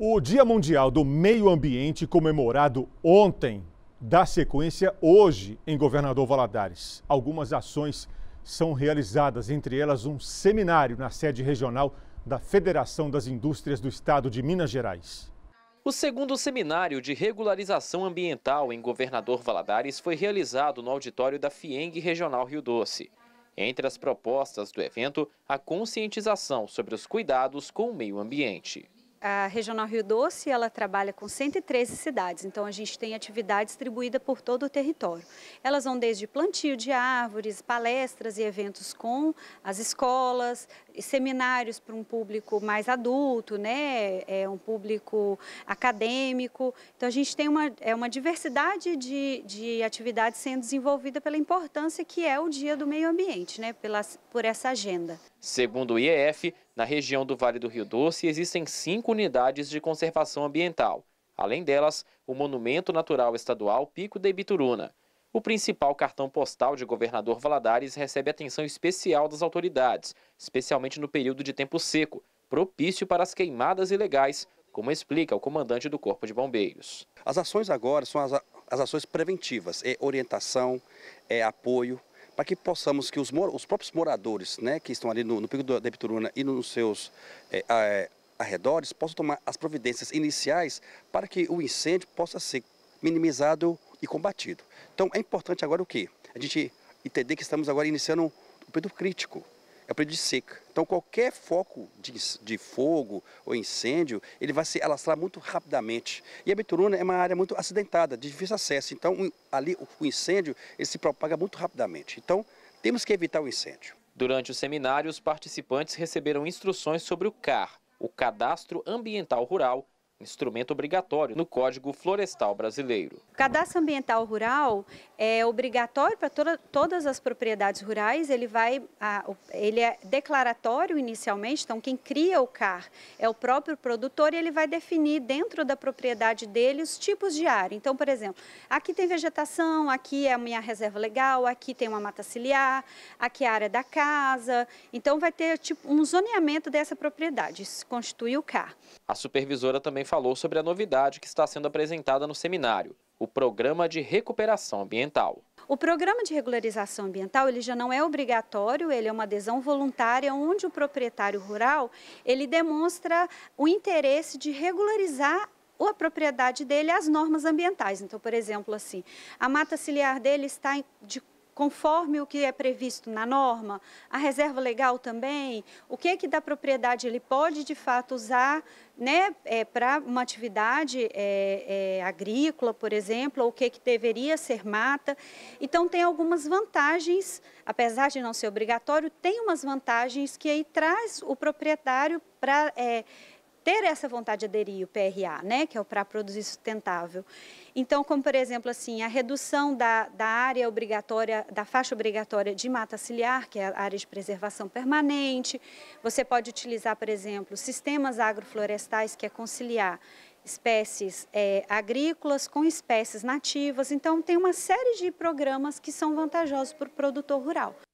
O Dia Mundial do Meio Ambiente, comemorado ontem, dá sequência hoje em Governador Valadares. Algumas ações são realizadas, entre elas um seminário na sede regional da Federação das Indústrias do Estado de Minas Gerais. O segundo seminário de regularização ambiental em Governador Valadares foi realizado no auditório da FIENG Regional Rio Doce. Entre as propostas do evento, a conscientização sobre os cuidados com o meio ambiente a Regional Rio Doce ela trabalha com 113 cidades, então a gente tem atividade distribuída por todo o território. Elas vão desde plantio de árvores, palestras e eventos com as escolas, seminários para um público mais adulto, né? É um público acadêmico. Então a gente tem uma, é uma diversidade de, de atividades sendo desenvolvida pela importância que é o Dia do Meio Ambiente, né? Pela, por essa agenda. Segundo o IEF, na região do Vale do Rio Doce existem cinco unidades de conservação ambiental. Além delas, o Monumento Natural Estadual Pico da Ibituruna. O principal cartão postal de Governador Valadares recebe atenção especial das autoridades, especialmente no período de tempo seco, propício para as queimadas ilegais, como explica o comandante do Corpo de Bombeiros. As ações agora são as, as ações preventivas, é orientação, é apoio, para que possamos que os, os próprios moradores né, que estão ali no, no Pico da Bituruna e nos seus é, é, arredores possam tomar as providências iniciais para que o incêndio possa ser minimizado e combatido. Então é importante agora o quê? A gente entender que estamos agora iniciando o período crítico, é o período de seca. Então qualquer foco de, de fogo ou incêndio, ele vai se alastrar muito rapidamente. E a Bituruna é uma área muito acidentada, de difícil acesso. Então ali o incêndio ele se propaga muito rapidamente. Então temos que evitar o incêndio. Durante o seminário, os participantes receberam instruções sobre o CAR, o Cadastro Ambiental Rural instrumento obrigatório no Código Florestal Brasileiro. O cadastro ambiental rural é obrigatório para toda, todas as propriedades rurais, ele, vai, a, ele é declaratório inicialmente, então quem cria o CAR é o próprio produtor e ele vai definir dentro da propriedade dele os tipos de área. Então, por exemplo, aqui tem vegetação, aqui é a minha reserva legal, aqui tem uma mata ciliar, aqui é a área da casa, então vai ter tipo, um zoneamento dessa propriedade, isso constitui o CAR. A supervisora também falou sobre a novidade que está sendo apresentada no seminário, o Programa de Recuperação Ambiental. O programa de regularização ambiental ele já não é obrigatório, ele é uma adesão voluntária, onde o proprietário rural ele demonstra o interesse de regularizar a propriedade dele às normas ambientais. Então, por exemplo, assim, a mata ciliar dele está de conforme o que é previsto na norma, a reserva legal também, o que é que da propriedade ele pode de fato usar né, é, para uma atividade é, é, agrícola, por exemplo, ou o que, é que deveria ser mata. Então, tem algumas vantagens, apesar de não ser obrigatório, tem umas vantagens que aí traz o proprietário para é, ter essa vontade de aderir o PRA, né, que é o para produzir sustentável. Então, como por exemplo assim, a redução da, da área obrigatória, da faixa obrigatória de mata ciliar, que é a área de preservação permanente. Você pode utilizar, por exemplo, sistemas agroflorestais, que é conciliar espécies é, agrícolas com espécies nativas. Então, tem uma série de programas que são vantajosos para o produtor rural.